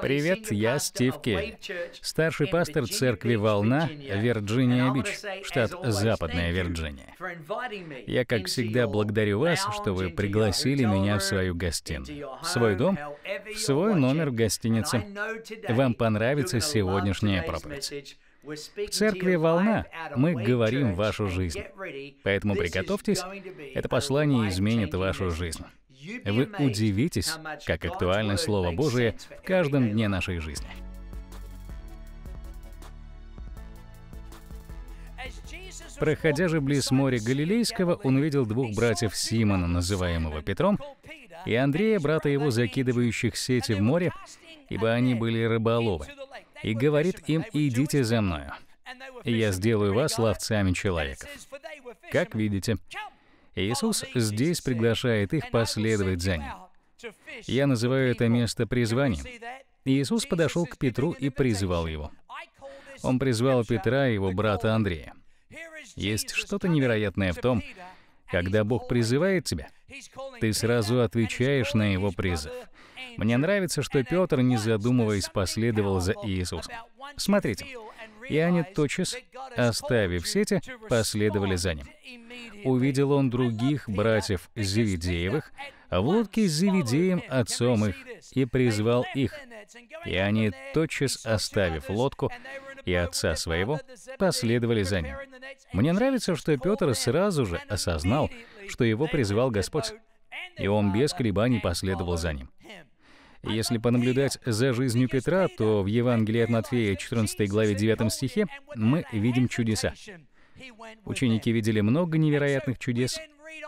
Привет, я Стив Келли, старший пастор церкви «Волна» Вирджиния-Бич, штат Западная Вирджиния. Я, как всегда, благодарю вас, что вы пригласили меня в свою гостиную, в свой дом, в свой номер в гостинице. Вам понравится сегодняшняя проповедь. В церкви «Волна» мы говорим вашу жизнь. Поэтому приготовьтесь, это послание изменит вашу жизнь. Вы удивитесь, как актуально Слово Божие в каждом дне нашей жизни. Проходя же близ моря Галилейского, он увидел двух братьев Симона, называемого Петром, и Андрея, брата его, закидывающих сети в море, ибо они были рыболовы, и говорит им «Идите за мною, и я сделаю вас ловцами человеков». Как видите, Иисус здесь приглашает их последовать за Ним. Я называю это место призванием. Иисус подошел к Петру и призвал его. Он призвал Петра и его брата Андрея. Есть что-то невероятное в том, когда Бог призывает тебя, ты сразу отвечаешь на его призыв. Мне нравится, что Петр, не задумываясь, последовал за Иисусом. Смотрите, и они тотчас оставив сети, последовали за ним. Увидел он других братьев Зеведеевых, а в лодке с Зеведеем, отцом их, и призвал их. И они, тотчас оставив лодку и отца своего, последовали за ним. Мне нравится, что Петр сразу же осознал, что его призвал Господь, и он без колебаний последовал за ним. Если понаблюдать за жизнью Петра, то в Евангелии от Матфея, 14 главе 9 стихе, мы видим чудеса. Ученики видели много невероятных чудес,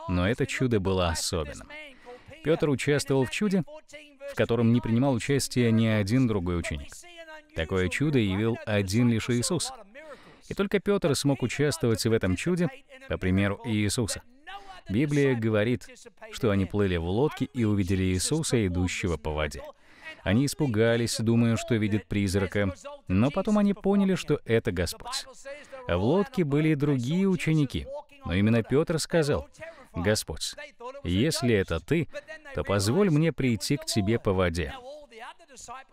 но это чудо было особенным. Петр участвовал в чуде, в котором не принимал участие ни один другой ученик. Такое чудо явил один лишь Иисус. И только Петр смог участвовать в этом чуде, по примеру Иисуса. Библия говорит, что они плыли в лодке и увидели Иисуса, идущего по воде. Они испугались, думая, что видят призрака, но потом они поняли, что это Господь. В лодке были и другие ученики, но именно Петр сказал, «Господь, если это Ты, то позволь мне прийти к Тебе по воде».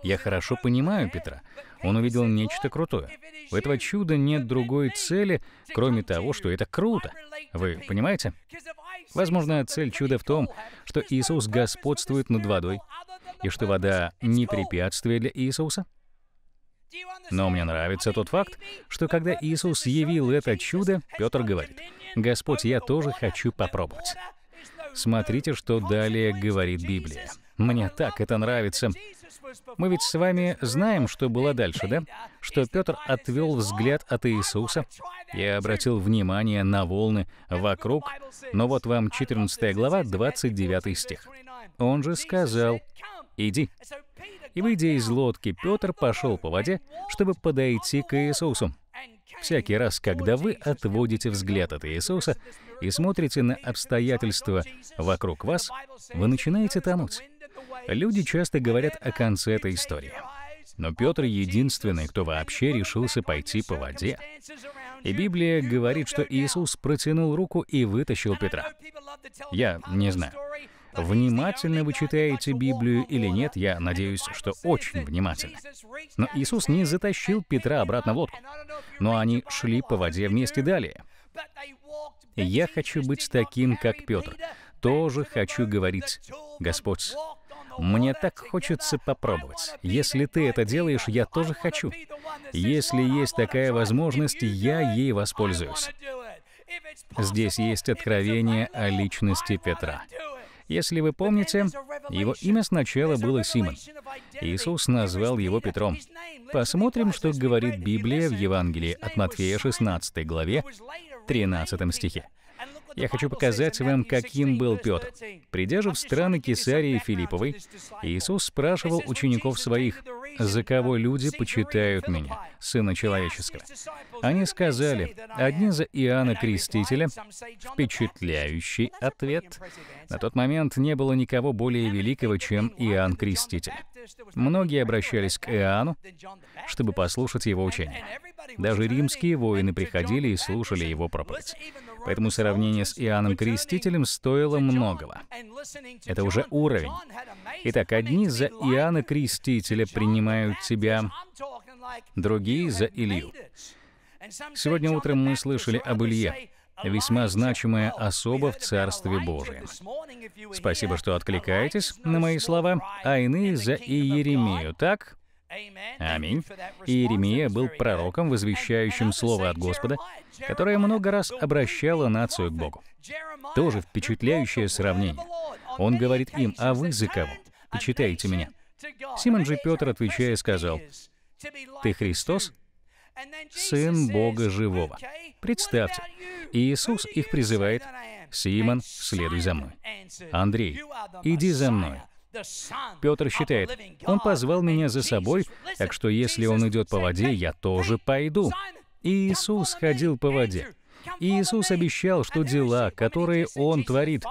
Я хорошо понимаю Петра. Он увидел нечто крутое. У этого чуда нет другой цели, кроме того, что это круто. Вы понимаете? Возможно, цель чуда в том, что Иисус господствует над водой, и что вода не препятствие для Иисуса. Но мне нравится тот факт, что когда Иисус явил это чудо, Петр говорит, «Господь, я тоже хочу попробовать». Смотрите, что далее говорит Библия. Мне так это нравится. Мы ведь с вами знаем, что было дальше, да? Что Петр отвел взгляд от Иисуса и обратил внимание на волны вокруг. Но вот вам 14 глава, 29 стих. Он же сказал, «Иди». И, выйдя из лодки, Петр пошел по воде, чтобы подойти к Иисусу. Всякий раз, когда вы отводите взгляд от Иисуса и смотрите на обстоятельства вокруг вас, вы начинаете тонуть. Люди часто говорят о конце этой истории. Но Петр единственный, кто вообще решился пойти по воде. И Библия говорит, что Иисус протянул руку и вытащил Петра. Я не знаю. Внимательно вы читаете Библию или нет, я надеюсь, что очень внимательно. Но Иисус не затащил Петра обратно в лодку. Но они шли по воде вместе далее. Я хочу быть таким, как Петр. Тоже хочу говорить, Господь, мне так хочется попробовать. Если ты это делаешь, я тоже хочу. Если есть такая возможность, я ей воспользуюсь. Здесь есть откровение о личности Петра. Если вы помните, его имя сначала было Симон. Иисус назвал его Петром. Посмотрим, что говорит Библия в Евангелии от Матфея 16 главе 13 стихе. Я хочу показать вам, каким был Петр. Придя же в страны Кесарии Филипповой, Иисус спрашивал учеников своих, «За кого люди почитают меня, Сына Человеческого?» Они сказали, одни за Иоанна Крестителя, впечатляющий ответ. На тот момент не было никого более великого, чем Иоанн Креститель. Многие обращались к Иоанну, чтобы послушать его учение. Даже римские воины приходили и слушали его проповедь. Поэтому сравнение с Иоанном Крестителем стоило многого. Это уже уровень. Итак, одни за Иоанна Крестителя принимают тебя, другие за Илью. Сегодня утром мы слышали об Илье весьма значимая особа в Царстве Божьем. Спасибо, что откликаетесь на мои слова, а иные за Иеремию, так? Аминь. Иеремия был пророком, возвещающим слово от Господа, которое много раз обращало нацию к Богу. Тоже впечатляющее сравнение. Он говорит им, а вы за кого? Почитайте меня. Симон же Петр, отвечая, сказал, «Ты Христос?» Сын Бога Живого. Представьте, Иисус их призывает, «Симон, следуй за мной». «Андрей, иди за мной». Петр считает, «Он позвал меня за собой, так что если он идет по воде, я тоже пойду». И Иисус ходил по воде. И Иисус обещал, что дела, которые Он творит,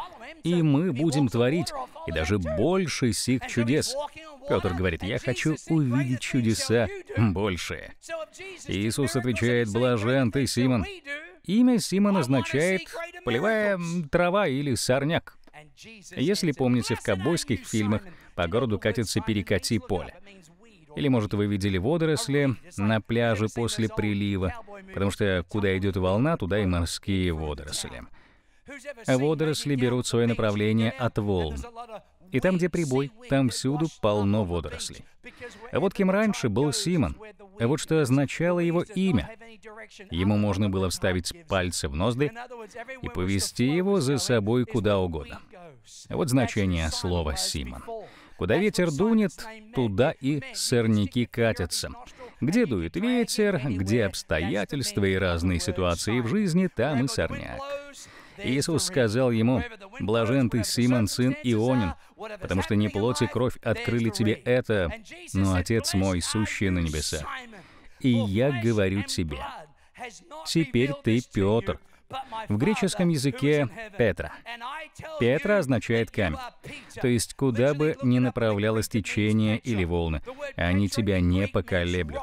и мы будем творить, и даже больше сих чудес. Петр говорит, «Я хочу увидеть чудеса больше». Иисус отвечает, «Блажен ты, Симон». Имя Симон означает «полевая трава» или «сорняк». Если помните, в ковбойских фильмах по городу катится перекати поле. Или, может, вы видели водоросли на пляже после прилива потому что куда идет волна, туда и морские водоросли. водоросли берут свое направление от волн. И там, где прибой, там всюду полно водорослей. А вот кем раньше был Симон, а вот что означало его имя. Ему можно было вставить пальцы в ноздри и повести его за собой куда угодно. А вот значение слова «Симон». Куда ветер дунет, туда и сорняки катятся — где дует ветер, где обстоятельства и разные ситуации в жизни, там и сорняк. Иисус сказал ему, «Блажен ты, Симон, сын Ионин, потому что не плоть и кровь открыли тебе это, но Отец мой, сущий на небесах. И я говорю тебе, теперь ты Петр, в греческом языке «петра». «Петра» означает «камень». То есть, куда бы ни направлялось течение или волны, они тебя не поколеблют.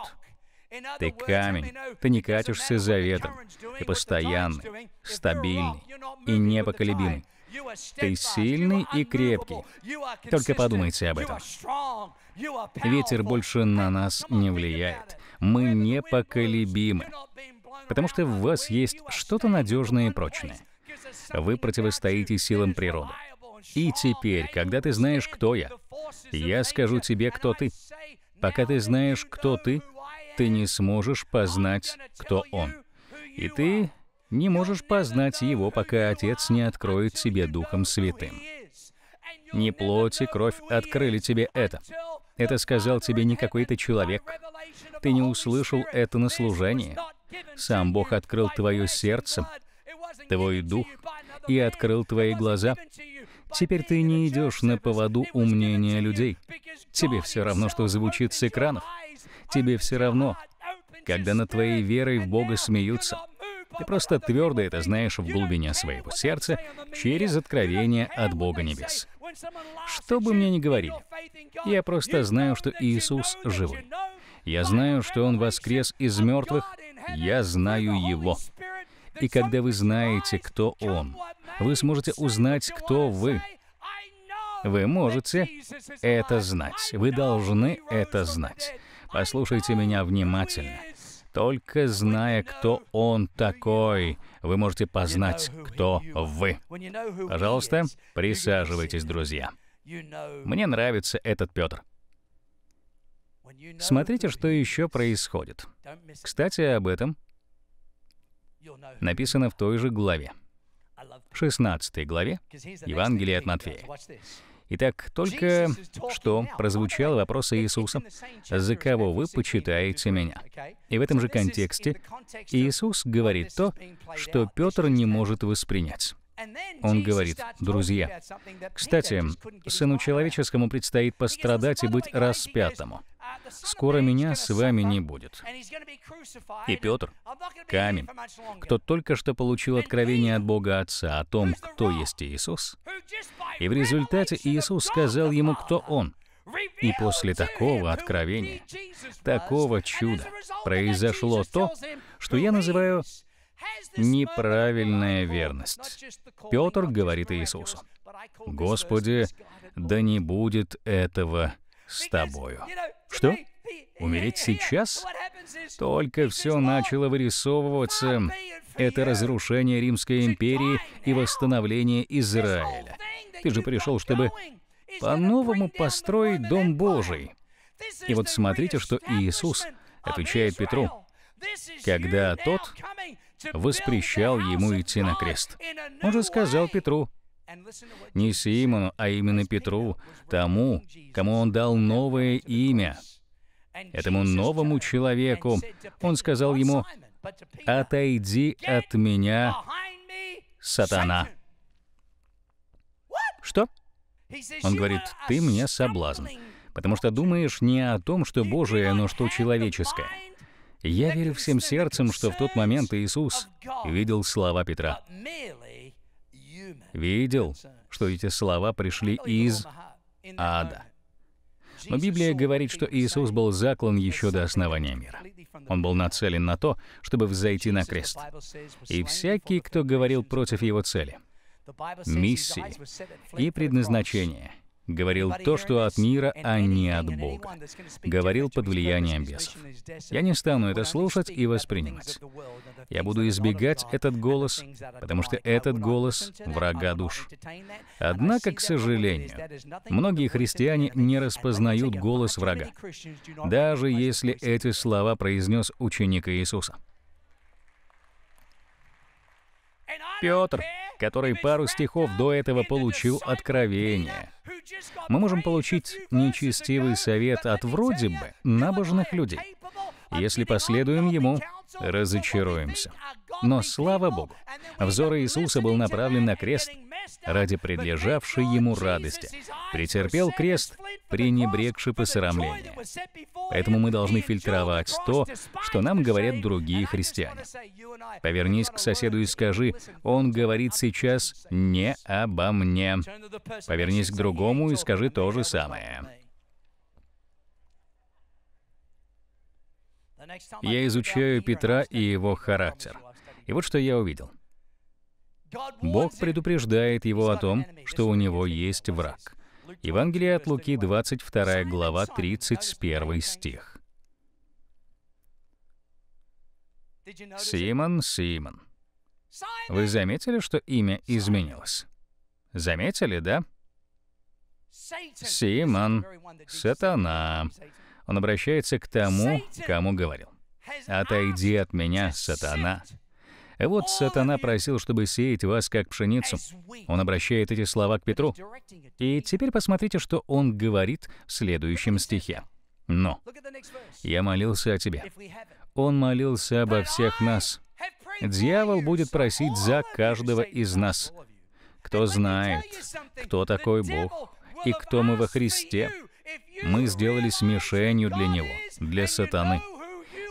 Ты камень, ты не катишься за ветром. Ты постоянный, стабильный и непоколебимый. Ты сильный и крепкий. Только подумайте об этом. Ветер больше на нас не влияет. Мы непоколебимы потому что в вас есть что-то надежное и прочное. Вы противостоите силам природы. И теперь, когда ты знаешь, кто я, я скажу тебе, кто ты. Пока ты знаешь, кто ты, ты не сможешь познать, кто он. И ты не можешь познать его, пока Отец не откроет тебе Духом Святым. Не плоть и кровь открыли тебе это. Это сказал тебе не какой-то человек. Ты не услышал это на служении. Сам Бог открыл твое сердце, твой дух и открыл твои глаза. Теперь ты не идешь на поводу у мнения людей. Тебе все равно, что звучит с экранов. Тебе все равно, когда над твоей верой в Бога смеются. Ты просто твердо это знаешь в глубине своего сердца через откровение от Бога Небес. Что бы мне ни говорили, я просто знаю, что Иисус живой. Я знаю, что Он воскрес из мертвых, «Я знаю Его». И когда вы знаете, кто Он, вы сможете узнать, кто вы. Вы можете это знать. Вы должны это знать. Послушайте меня внимательно. Только зная, кто он такой, вы можете познать, кто вы. Пожалуйста, присаживайтесь, друзья. Мне нравится этот Петр. Смотрите, что еще происходит. Кстати, об этом написано в той же главе, 16 главе Евангелия от Матфея. Итак, только что прозвучал вопрос Иисуса, «За кого вы почитаете меня?» И в этом же контексте Иисус говорит то, что Петр не может воспринять. Он говорит, друзья, кстати, Сыну Человеческому предстоит пострадать и быть распятому. Uh, Скоро меня с вами не будет. И Петр, камень, кто только что получил откровение от Бога Отца о том, кто есть Иисус, и в результате Иисус сказал ему, кто он. И после такого откровения, такого чуда, произошло то, что я называю неправильная верность. Петр говорит Иисусу, «Господи, да не будет этого с тобою». Что? Умереть сейчас? Только все начало вырисовываться. Это разрушение Римской империи и восстановление Израиля. Ты же пришел, чтобы по-новому построить Дом Божий. И вот смотрите, что Иисус отвечает Петру, когда тот воспрещал ему идти на крест. Он же сказал Петру, не Симону, а именно Петру, тому, кому он дал новое имя, этому новому человеку. Он сказал ему, «Отойди от меня, сатана». Что? Он говорит, «Ты мне соблазн, потому что думаешь не о том, что Божие, но что человеческое». Я верю всем сердцем, что в тот момент Иисус видел слова Петра. Видел, что эти слова пришли из ада. Но Библия говорит, что Иисус был заклан еще до основания мира. Он был нацелен на то, чтобы взойти на крест. И всякий, кто говорил против его цели, миссии и предназначения — Говорил то, что от мира, а не от Бога. Говорил под влиянием бесов. Я не стану это слушать и воспринимать. Я буду избегать этот голос, потому что этот голос — врага душ. Однако, к сожалению, многие христиане не распознают голос врага, даже если эти слова произнес ученик Иисуса. Петр, который пару стихов до этого получил откровение. Мы можем получить нечестивый совет от вроде бы набожных людей, если последуем Ему, разочаруемся. Но слава Богу, взор Иисуса был направлен на крест ради предлежавшей Ему радости. Претерпел крест, пренебрегши посрамление. Поэтому мы должны фильтровать то, что нам говорят другие христиане. Повернись к соседу и скажи, он говорит сейчас не обо мне. Повернись к другому и скажи то же самое. Я изучаю Петра и его характер. И вот что я увидел. Бог предупреждает его о том, что у него есть враг. Евангелие от Луки, 22 глава, 31 стих. Симон, Симон. Вы заметили, что имя изменилось? Заметили, да? Симон, сатана. Он обращается к тому, кому говорил. «Отойди от меня, сатана!» Вот сатана просил, чтобы сеять вас как пшеницу. Он обращает эти слова к Петру. И теперь посмотрите, что он говорит в следующем стихе. «Но я молился о тебе». Он молился обо всех нас. Дьявол будет просить за каждого из нас. Кто знает, кто такой Бог и кто мы во Христе, мы сделались мишенью для него, для сатаны.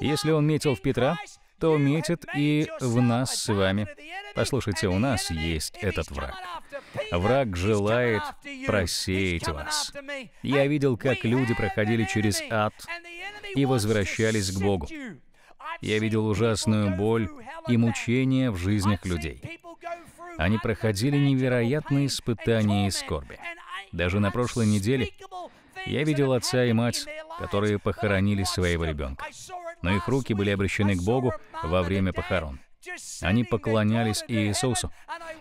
Если он метил в Петра, то метит и в нас с вами. Послушайте, у нас есть этот враг. Враг желает просеять вас. Я видел, как люди проходили через ад и возвращались к Богу. Я видел ужасную боль и мучения в жизнях людей. Они проходили невероятные испытания и скорби. Даже на прошлой неделе я видел отца и мать, которые похоронили своего ребенка. Но их руки были обращены к Богу во время похорон. Они поклонялись Иисусу.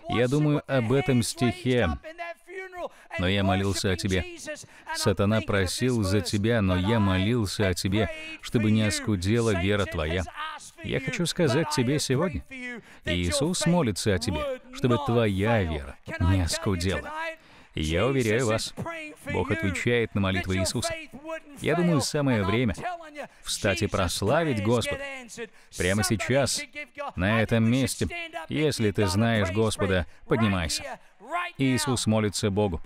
Я думаю об этом стихе. Но я молился о тебе. Сатана просил за тебя, но я молился о тебе, чтобы не оскудела вера твоя. Я хочу сказать тебе сегодня, Иисус молится о тебе, чтобы твоя вера не оскудела. Я уверяю вас, Бог отвечает на молитвы Иисуса. Я думаю, самое время встать и прославить Господа. Прямо сейчас, на этом месте, если ты знаешь Господа, поднимайся. Иисус молится Богу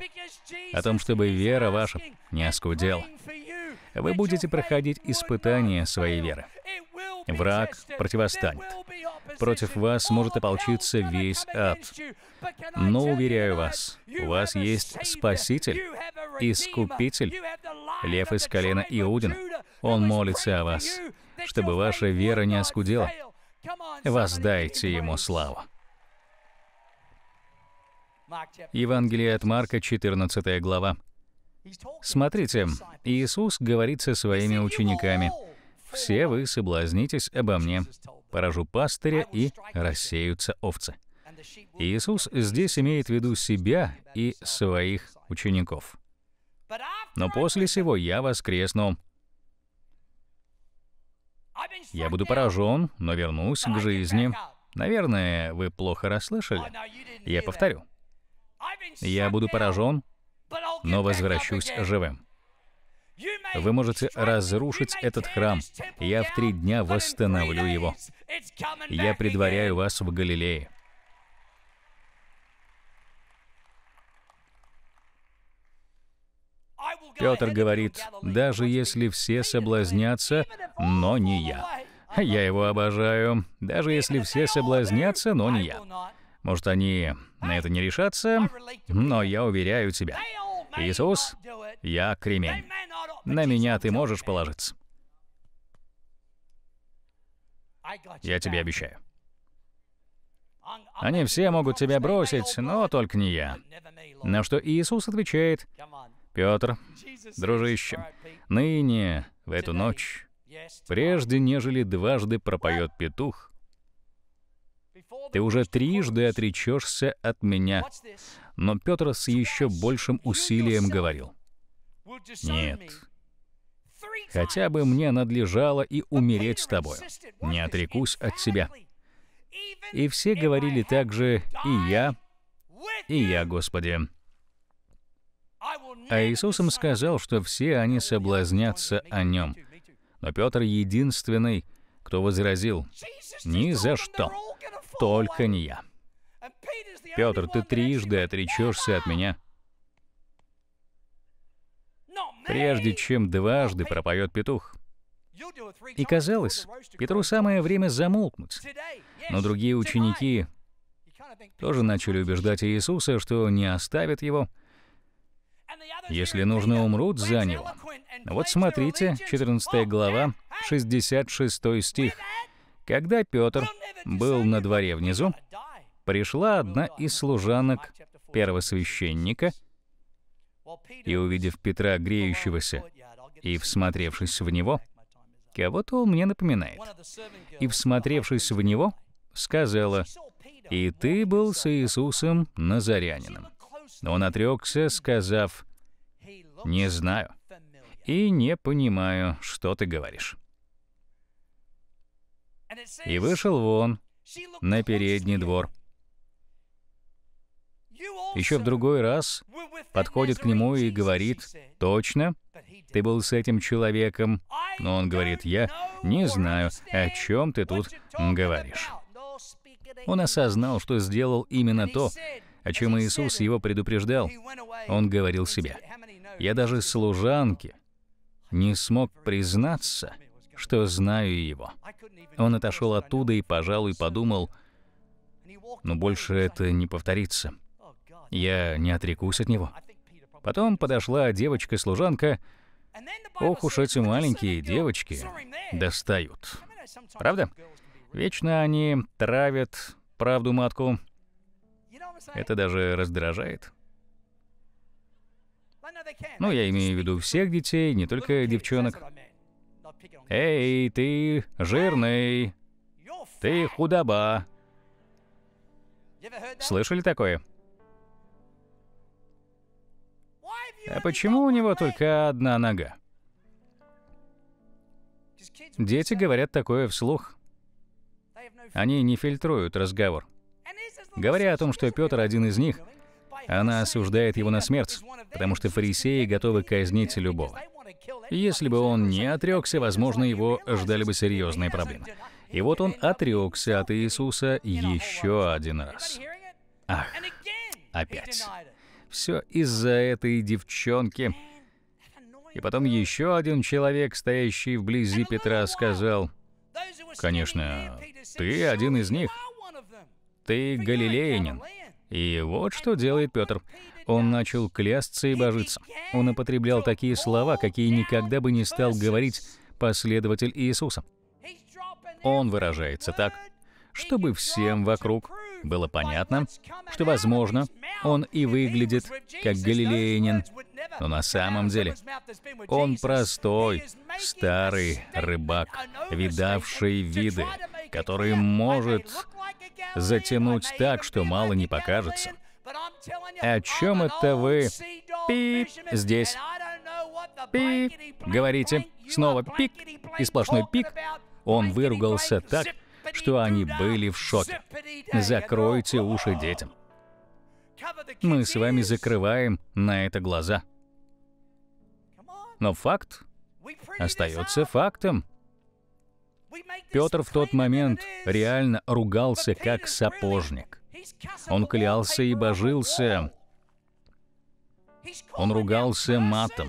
о том, чтобы вера ваша не оскудела. Вы будете проходить испытания своей веры. Враг противостанет. Против вас может ополчиться весь ад. Но, уверяю вас, у вас есть Спаситель, Искупитель, Лев из колена Иудина. Он молится о вас, чтобы ваша вера не оскудела. Воздайте Ему славу. Евангелие от Марка, 14 глава. Смотрите, Иисус говорит со своими учениками – все вы соблазнитесь обо мне, поражу пастыря и рассеются овцы. Иисус здесь имеет в виду себя и своих учеников. Но после сего я воскресну. Я буду поражен, но вернусь к жизни. Наверное, вы плохо расслышали. Я повторю. Я буду поражен, но возвращусь живым. Вы можете разрушить этот храм. Я в три дня восстановлю его. Я предваряю вас в Галилее. Петр говорит, даже если все соблазнятся, но не я. Я его обожаю. Даже если все соблазнятся, но не я. Может, они на это не решатся, но я уверяю тебя, Иисус, я кремень. На меня ты можешь положиться. Я тебе обещаю. Они все могут тебя бросить, но только не я. На что Иисус отвечает, «Петр, дружище, ныне, в эту ночь, прежде нежели дважды пропоет петух, ты уже трижды отречешься от меня. Но Петр с еще большим усилием говорил, «Нет, хотя бы мне надлежало и умереть с тобою, не отрекусь от себя. И все говорили также «И я, и я, Господи». А Иисусом сказал, что все они соблазнятся о Нем. Но Петр единственный, кто возразил «Ни за что, только не я». Петр, ты трижды отречешься от меня, прежде чем дважды пропоет петух. И казалось, Петру самое время замолкнуть. Но другие ученики тоже начали убеждать Иисуса, что не оставят его, если нужно, умрут за него. Вот смотрите, 14 глава, 66 стих. Когда Петр был на дворе внизу, пришла одна из служанок первосвященника и, увидев Петра греющегося и всмотревшись в него, кого-то он мне напоминает, и, всмотревшись в него, сказала, «И ты был с Иисусом Назарянином». Он отрекся, сказав, «Не знаю и не понимаю, что ты говоришь». И вышел вон, на передний двор, еще в другой раз подходит к нему и говорит, «Точно? Ты был с этим человеком?» Но он говорит, «Я не знаю, о чем ты тут говоришь». Он осознал, что сделал именно то, о чем Иисус его предупреждал. Он говорил себе, «Я даже служанке не смог признаться, что знаю его». Он отошел оттуда и, пожалуй, подумал, «Но «Ну, больше это не повторится». Я не отрекусь от него. Потом подошла девочка-служанка. Ох уж эти маленькие девочки достают. Правда? Вечно они травят правду матку. Это даже раздражает. Ну, я имею в виду всех детей, не только девчонок. Эй, ты жирный. Ты худоба. Слышали такое? А почему у него только одна нога? Дети говорят такое вслух. Они не фильтруют разговор. Говоря о том, что Петр один из них, она осуждает его на смерть, потому что фарисеи готовы казнить любого. Если бы он не отрекся, возможно, его ждали бы серьезные проблемы. И вот он отрекся от Иисуса еще один раз. Ах, опять. Все из-за этой девчонки. И потом еще один человек, стоящий вблизи Петра, сказал, «Конечно, ты один из них. Ты галилеянин». И вот что делает Петр. Он начал клясться и божиться. Он употреблял такие слова, какие никогда бы не стал говорить последователь Иисуса. Он выражается так, чтобы всем вокруг было понятно, что, возможно, он и выглядит как галилеянин, но на самом деле он простой, старый рыбак, видавший виды, который может затянуть так, что мало не покажется. О чем это вы? Пи здесь. Пи говорите. Снова пик и сплошной пик. Он выругался так, что они были в шоке. Закройте уши детям. Мы с вами закрываем на это глаза. Но факт остается фактом. Петр в тот момент реально ругался как сапожник. Он клялся и божился. Он ругался матом.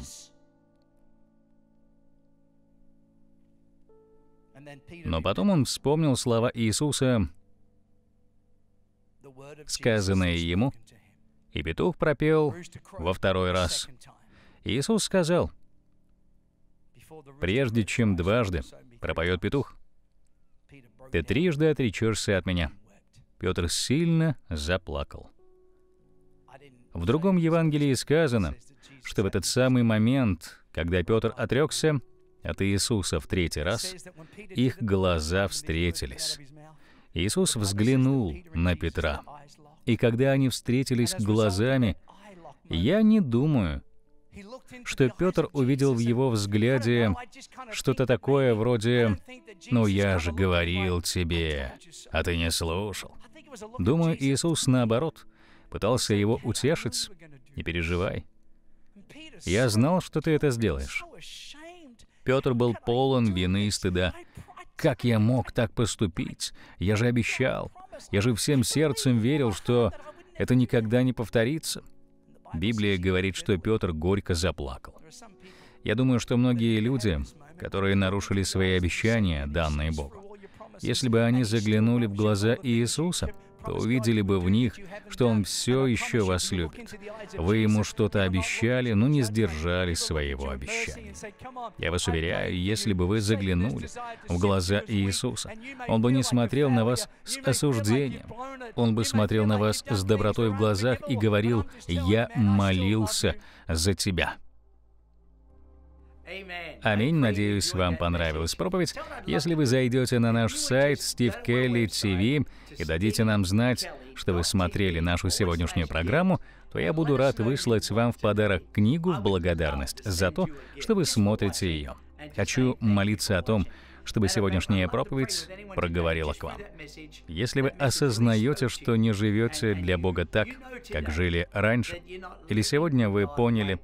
Но потом он вспомнил слова Иисуса, сказанные ему, и петух пропел во второй раз. Иисус сказал, «Прежде чем дважды пропоет петух, ты трижды отречешься от меня». Петр сильно заплакал. В другом Евангелии сказано, что в этот самый момент, когда Петр отрекся, от Иисуса в третий раз, их глаза встретились. Иисус взглянул на Петра. И когда они встретились глазами, я не думаю, что Петр увидел в его взгляде что-то такое вроде «Ну я же говорил тебе, а ты не слушал». Думаю, Иисус, наоборот, пытался его утешить. «Не переживай. Я знал, что ты это сделаешь. Петр был полон вины и стыда. «Как я мог так поступить? Я же обещал. Я же всем сердцем верил, что это никогда не повторится». Библия говорит, что Петр горько заплакал. Я думаю, что многие люди, которые нарушили свои обещания, данные Богу, если бы они заглянули в глаза Иисуса — то увидели бы в них, что Он все еще вас любит. Вы Ему что-то обещали, но не сдержали своего обещания. Я вас уверяю, если бы вы заглянули в глаза Иисуса, Он бы не смотрел на вас с осуждением. Он бы смотрел на вас с добротой в глазах и говорил, «Я молился за тебя». Аминь. Надеюсь, вам понравилась проповедь. Если вы зайдете на наш сайт Steve Kelly TV и дадите нам знать, что вы смотрели нашу сегодняшнюю программу, то я буду рад выслать вам в подарок книгу в благодарность за то, что вы смотрите ее. Хочу молиться о том, чтобы сегодняшняя проповедь проговорила к вам. Если вы осознаете, что не живете для Бога так, как жили раньше, или сегодня вы поняли,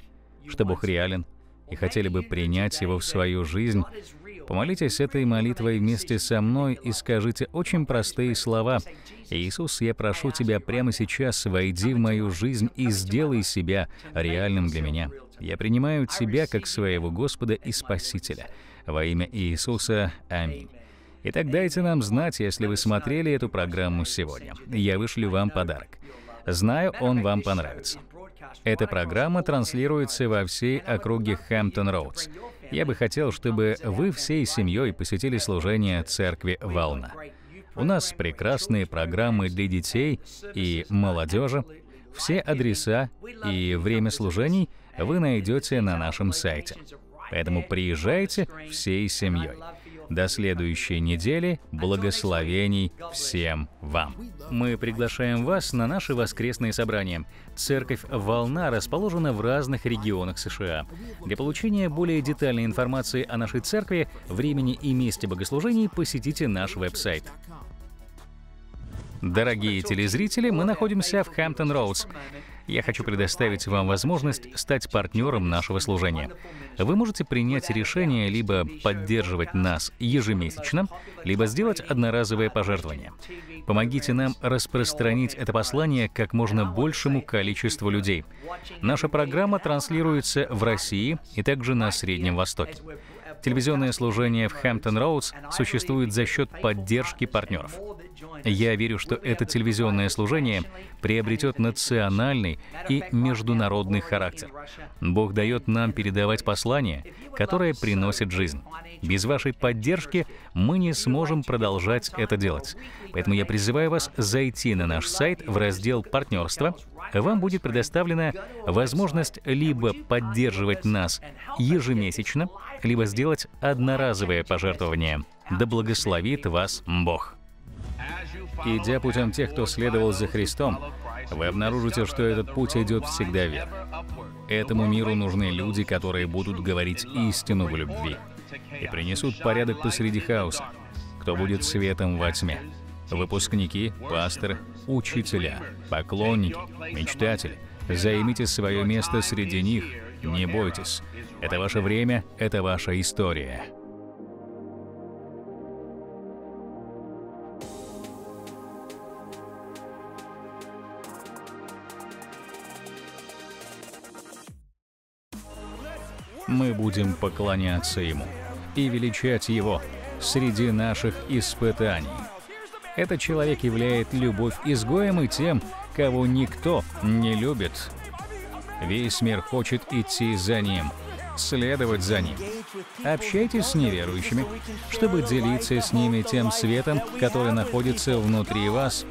что Бог реален, и хотели бы принять его в свою жизнь, помолитесь этой молитвой вместе со мной и скажите очень простые слова. «Иисус, я прошу Тебя прямо сейчас, войди в мою жизнь и сделай себя реальным для меня. Я принимаю Тебя как своего Господа и Спасителя. Во имя Иисуса. Аминь». Итак, дайте нам знать, если вы смотрели эту программу сегодня. Я вышлю вам подарок. Знаю, он вам понравится. Эта программа транслируется во всей округе Хэмптон-Роудс. Я бы хотел, чтобы вы всей семьей посетили служение церкви «Волна». У нас прекрасные программы для детей и молодежи. Все адреса и время служений вы найдете на нашем сайте. Поэтому приезжайте всей семьей. До следующей недели благословений всем вам. Мы приглашаем вас на наши воскресные собрания. Церковь «Волна» расположена в разных регионах США. Для получения более детальной информации о нашей церкви, времени и месте богослужений посетите наш веб-сайт. Дорогие телезрители, мы находимся в Хэмптон-Роудс я хочу предоставить вам возможность стать партнером нашего служения. Вы можете принять решение либо поддерживать нас ежемесячно, либо сделать одноразовое пожертвование. Помогите нам распространить это послание как можно большему количеству людей. Наша программа транслируется в России и также на Среднем Востоке. Телевизионное служение в Хэмптон-Роудс существует за счет поддержки партнеров. Я верю, что это телевизионное служение приобретет национальный и международный характер. Бог дает нам передавать послание, которое приносит жизнь. Без вашей поддержки мы не сможем продолжать это делать. Поэтому я призываю вас зайти на наш сайт в раздел «Партнерство». Вам будет предоставлена возможность либо поддерживать нас ежемесячно, либо сделать одноразовое пожертвование. Да благословит вас Бог! и идя путем тех, кто следовал за Христом, вы обнаружите, что этот путь идет всегда вверх. Этому миру нужны люди, которые будут говорить истину в любви и принесут порядок посреди хаоса, кто будет светом во тьме. Выпускники, пасторы, учителя, поклонники, мечтатели, займите свое место среди них, не бойтесь. Это ваше время, это ваша история. мы будем поклоняться Ему и величать Его среди наших испытаний. Этот человек являет любовь изгоем и тем, кого никто не любит. Весь мир хочет идти за Ним, следовать за Ним. Общайтесь с неверующими, чтобы делиться с ними тем светом, который находится внутри вас.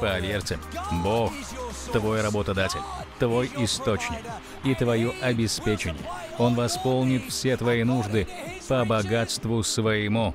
Поверьте, Бог – твой работодатель, твой источник и твое обеспечение – он восполнит все твои нужды по богатству своему.